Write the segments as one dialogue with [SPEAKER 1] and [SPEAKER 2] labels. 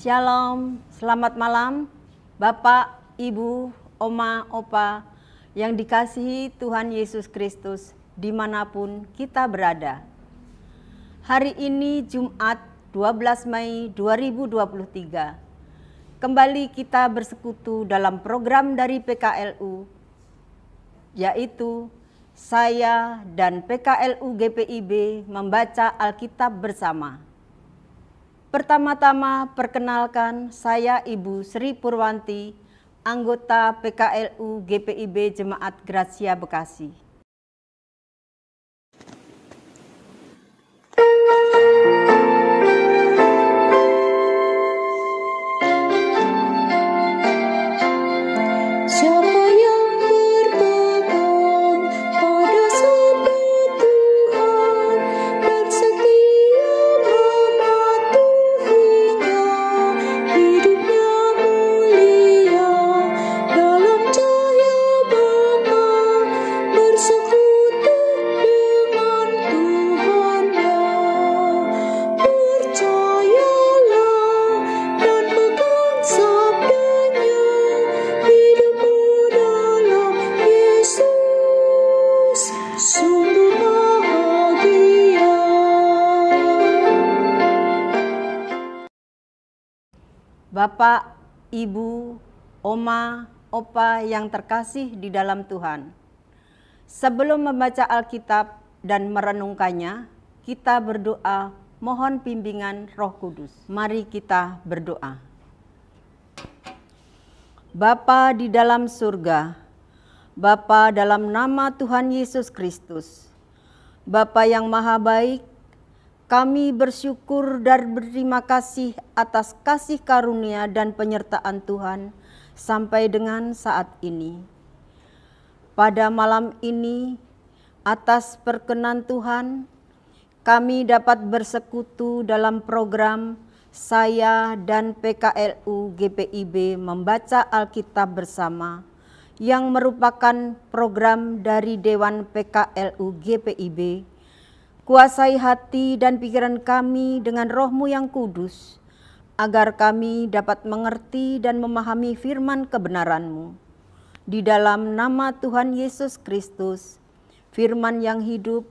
[SPEAKER 1] Shalom, selamat malam Bapak, Ibu, Oma, Opa yang dikasihi Tuhan Yesus Kristus dimanapun kita berada. Hari ini Jumat 12 Mei 2023, kembali kita bersekutu dalam program dari PKLU, yaitu saya dan PKLU GPIB membaca Alkitab bersama. Pertama-tama perkenalkan saya Ibu Sri Purwanti, anggota PKLU GPIB Jemaat Gracia Bekasi. Bapak, Ibu, Oma, Opa yang terkasih di dalam Tuhan. Sebelum membaca Alkitab dan merenungkannya, kita berdoa mohon bimbingan Roh Kudus. Mari kita berdoa. Bapa di dalam surga, Bapa dalam nama Tuhan Yesus Kristus, Bapa yang maha baik, kami bersyukur dan berterima kasih atas kasih karunia dan penyertaan Tuhan sampai dengan saat ini. Pada malam ini, atas perkenan Tuhan, kami dapat bersekutu dalam program saya dan PKLU GPIB membaca Alkitab bersama yang merupakan program dari Dewan PKLU GPIB Kuasai hati dan pikiran kami dengan rohmu yang kudus, agar kami dapat mengerti dan memahami firman kebenaranmu. Di dalam nama Tuhan Yesus Kristus, firman yang hidup,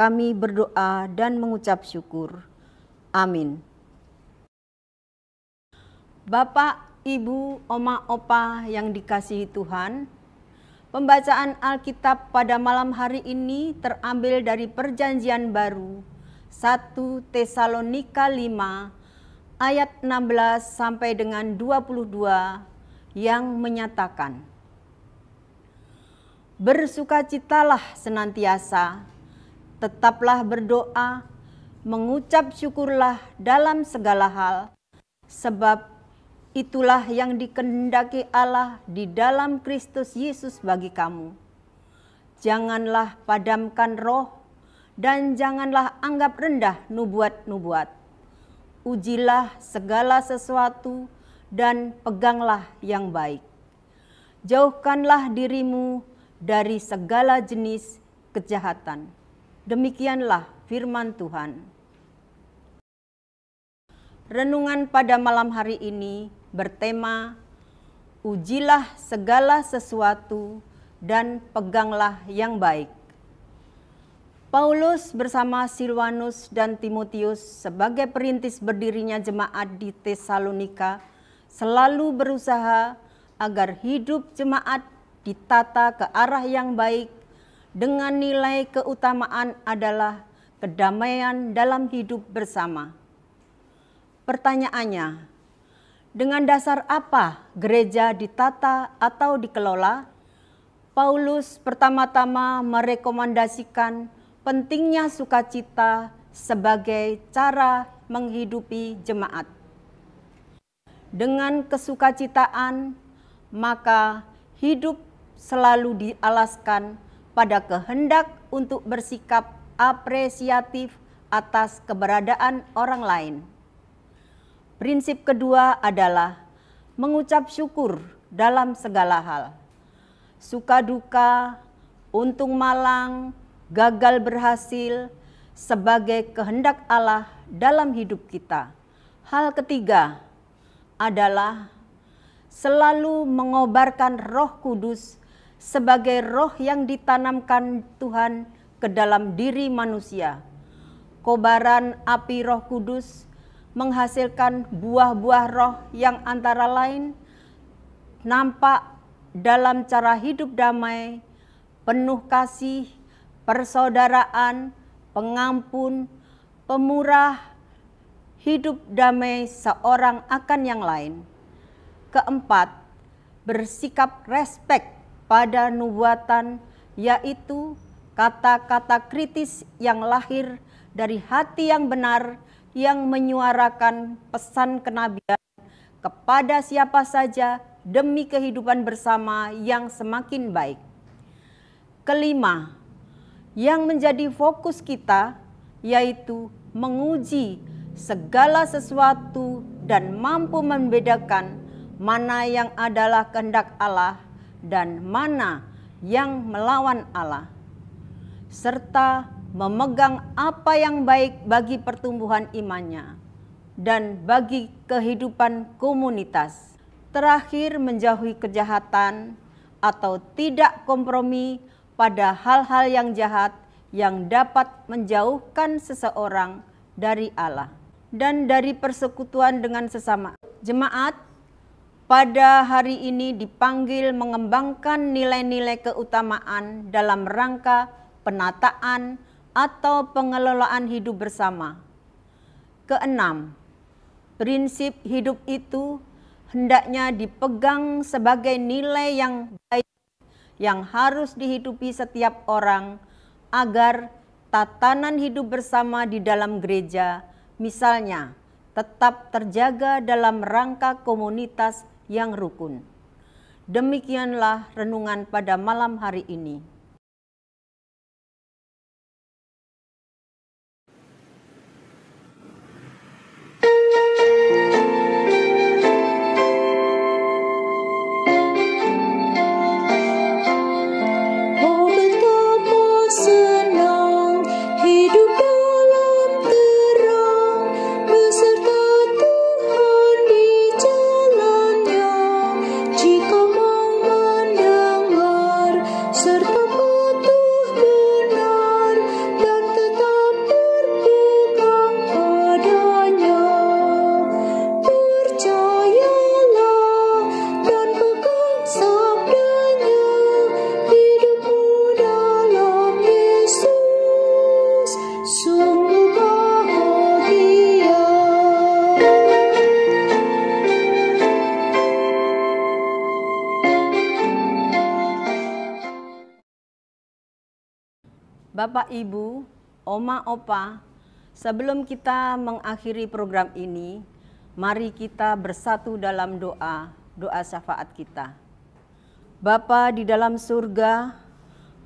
[SPEAKER 1] kami berdoa dan mengucap syukur. Amin. Bapak, Ibu, Oma, Opa yang dikasihi Tuhan, Pembacaan Alkitab pada malam hari ini terambil dari Perjanjian Baru 1 Tesalonika 5 ayat 16 sampai dengan 22 yang menyatakan Bersukacitalah senantiasa, tetaplah berdoa, mengucap syukurlah dalam segala hal, sebab Itulah yang dikendaki Allah di dalam Kristus Yesus bagi kamu. Janganlah padamkan roh dan janganlah anggap rendah nubuat-nubuat. Ujilah segala sesuatu dan peganglah yang baik. Jauhkanlah dirimu dari segala jenis kejahatan. Demikianlah firman Tuhan. Renungan pada malam hari ini bertema Ujilah segala sesuatu dan peganglah yang baik. Paulus bersama Silvanus dan Timotius sebagai perintis berdirinya jemaat di Tesalonika selalu berusaha agar hidup jemaat ditata ke arah yang baik dengan nilai keutamaan adalah kedamaian dalam hidup bersama. Pertanyaannya, dengan dasar apa gereja ditata atau dikelola, Paulus pertama-tama merekomendasikan pentingnya sukacita sebagai cara menghidupi jemaat. Dengan kesukacitaan, maka hidup selalu dialaskan pada kehendak untuk bersikap apresiatif atas keberadaan orang lain. Prinsip kedua adalah mengucap syukur dalam segala hal. Suka duka, untung malang, gagal berhasil, sebagai kehendak Allah dalam hidup kita. Hal ketiga adalah selalu mengobarkan roh kudus sebagai roh yang ditanamkan Tuhan ke dalam diri manusia. Kobaran api roh kudus menghasilkan buah-buah roh yang antara lain nampak dalam cara hidup damai, penuh kasih, persaudaraan, pengampun, pemurah, hidup damai seorang akan yang lain. Keempat, bersikap respek pada nubuatan yaitu kata-kata kritis yang lahir dari hati yang benar yang menyuarakan pesan kenabian kepada siapa saja demi kehidupan bersama yang semakin baik. Kelima, yang menjadi fokus kita yaitu menguji segala sesuatu dan mampu membedakan mana yang adalah kehendak Allah dan mana yang melawan Allah, serta memegang apa yang baik bagi pertumbuhan imannya dan bagi kehidupan komunitas. Terakhir, menjauhi kejahatan atau tidak kompromi pada hal-hal yang jahat yang dapat menjauhkan seseorang dari Allah dan dari persekutuan dengan sesama. Jemaat pada hari ini dipanggil mengembangkan nilai-nilai keutamaan dalam rangka penataan atau pengelolaan hidup bersama. Keenam, prinsip hidup itu hendaknya dipegang sebagai nilai yang baik yang harus dihidupi setiap orang agar tatanan hidup bersama di dalam gereja misalnya tetap terjaga dalam rangka komunitas yang rukun. Demikianlah renungan pada malam hari ini. Sır Bapak Ibu, Oma Opa, sebelum kita mengakhiri program ini, mari kita bersatu dalam doa, doa syafaat kita. Bapa di dalam surga,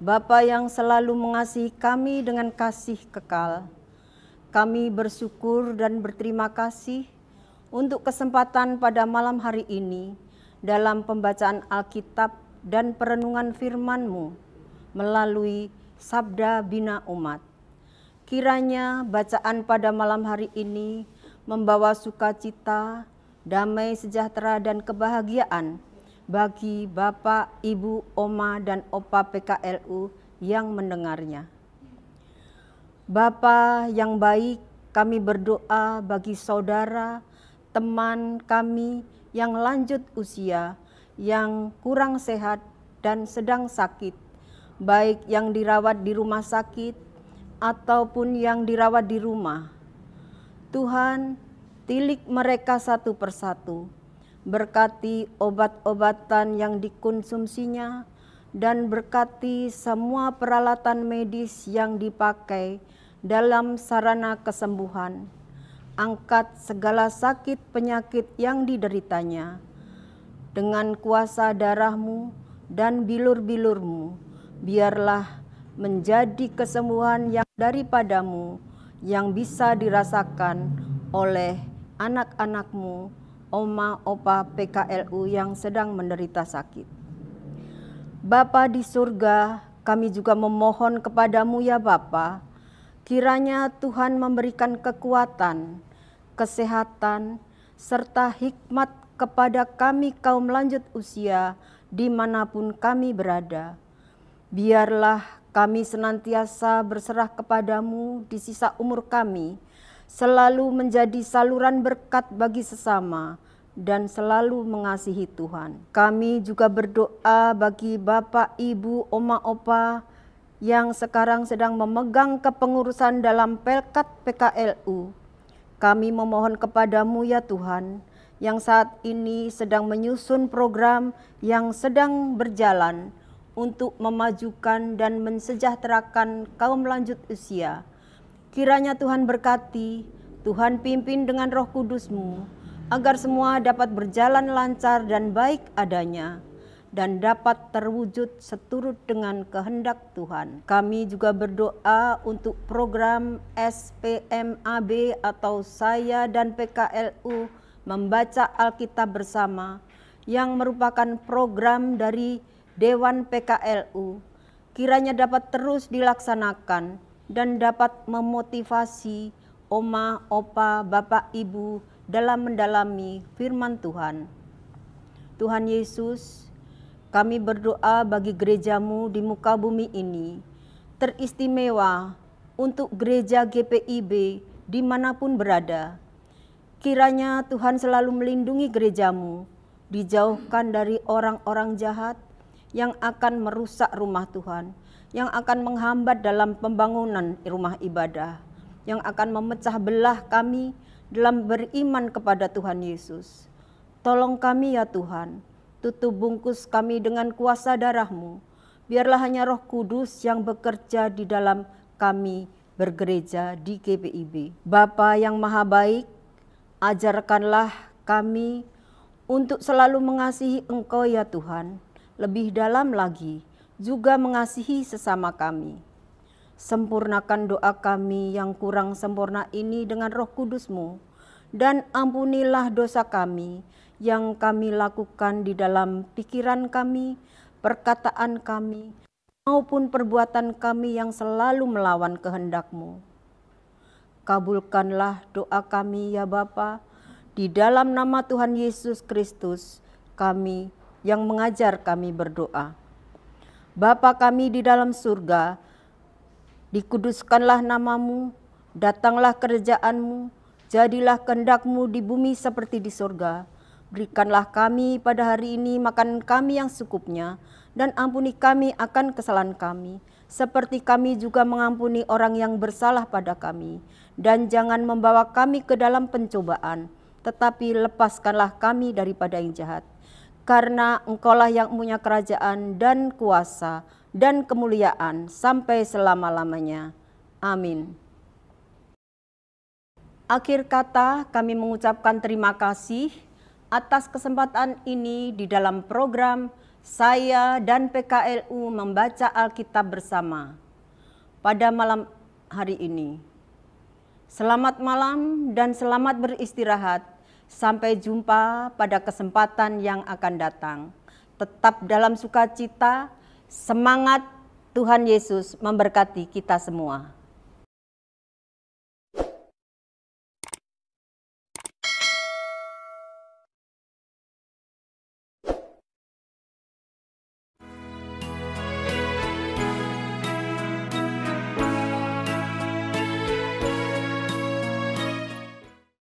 [SPEAKER 1] Bapa yang selalu mengasihi kami dengan kasih kekal, kami bersyukur dan berterima kasih untuk kesempatan pada malam hari ini dalam pembacaan Alkitab dan perenungan firman-Mu melalui Sabda Bina Umat. Kiranya bacaan pada malam hari ini membawa sukacita, damai sejahtera dan kebahagiaan bagi Bapak, Ibu, Oma dan Opa PKLU yang mendengarnya. Bapak yang baik, kami berdoa bagi saudara, teman kami yang lanjut usia, yang kurang sehat dan sedang sakit baik yang dirawat di rumah sakit ataupun yang dirawat di rumah. Tuhan, tilik mereka satu persatu. Berkati obat-obatan yang dikonsumsinya dan berkati semua peralatan medis yang dipakai dalam sarana kesembuhan. Angkat segala sakit penyakit yang dideritanya dengan kuasa darahmu dan bilur-bilurmu biarlah menjadi kesembuhan yang daripadamu yang bisa dirasakan oleh anak-anakmu, oma opa PKLU yang sedang menderita sakit. Bapa di surga, kami juga memohon kepadamu ya Bapa, kiranya Tuhan memberikan kekuatan, kesehatan, serta hikmat kepada kami kaum lanjut usia dimanapun kami berada Biarlah kami senantiasa berserah kepadamu di sisa umur kami, selalu menjadi saluran berkat bagi sesama, dan selalu mengasihi Tuhan. Kami juga berdoa bagi Bapak, Ibu, Oma, Opa yang sekarang sedang memegang kepengurusan dalam Pelkat PKLU. Kami memohon kepadamu ya Tuhan, yang saat ini sedang menyusun program yang sedang berjalan, untuk memajukan dan mensejahterakan kaum lanjut usia. Kiranya Tuhan berkati, Tuhan pimpin dengan roh kudusmu, agar semua dapat berjalan lancar dan baik adanya, dan dapat terwujud seturut dengan kehendak Tuhan. Kami juga berdoa untuk program SPMAB atau saya dan PKLU membaca Alkitab bersama, yang merupakan program dari Dewan PKLU kiranya dapat terus dilaksanakan dan dapat memotivasi oma, opa, bapak, ibu dalam mendalami firman Tuhan. Tuhan Yesus, kami berdoa bagi gerejamu di muka bumi ini, teristimewa untuk gereja GPIB dimanapun berada. Kiranya Tuhan selalu melindungi gerejamu, dijauhkan dari orang-orang jahat, yang akan merusak rumah Tuhan, yang akan menghambat dalam pembangunan rumah ibadah, yang akan memecah belah kami dalam beriman kepada Tuhan Yesus. Tolong kami ya Tuhan, tutup bungkus kami dengan kuasa darahmu, Biarlah hanya roh kudus yang bekerja di dalam kami bergereja di GPIB. Bapa yang maha baik, ajarkanlah kami untuk selalu mengasihi Engkau ya Tuhan, lebih dalam lagi, juga mengasihi sesama kami. Sempurnakan doa kami yang kurang sempurna ini dengan roh kudusmu, dan ampunilah dosa kami yang kami lakukan di dalam pikiran kami, perkataan kami, maupun perbuatan kami yang selalu melawan kehendakmu. Kabulkanlah doa kami ya Bapa, di dalam nama Tuhan Yesus Kristus, kami yang mengajar kami berdoa. Bapa kami di dalam surga, dikuduskanlah namamu, datanglah kerjaanmu, jadilah kendakMu di bumi seperti di surga. Berikanlah kami pada hari ini makan kami yang cukupnya, dan ampuni kami akan kesalahan kami, seperti kami juga mengampuni orang yang bersalah pada kami. Dan jangan membawa kami ke dalam pencobaan, tetapi lepaskanlah kami daripada yang jahat karena engkaulah yang punya kerajaan dan kuasa dan kemuliaan sampai selama-lamanya. Amin. Akhir kata kami mengucapkan terima kasih atas kesempatan ini di dalam program saya dan PKLU membaca Alkitab bersama pada malam hari ini. Selamat malam dan selamat beristirahat. Sampai jumpa pada kesempatan yang akan datang. Tetap dalam sukacita, semangat Tuhan Yesus memberkati kita semua.